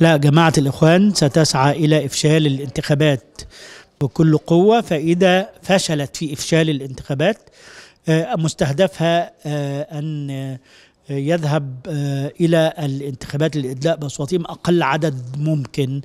لا جماعة الإخوان ستسعى إلى إفشال الانتخابات بكل قوة فإذا فشلت في إفشال الانتخابات آه، مستهدفها آه، أن آه، يذهب إلى الانتخابات للإدلاء بأصواتهم أقل عدد ممكن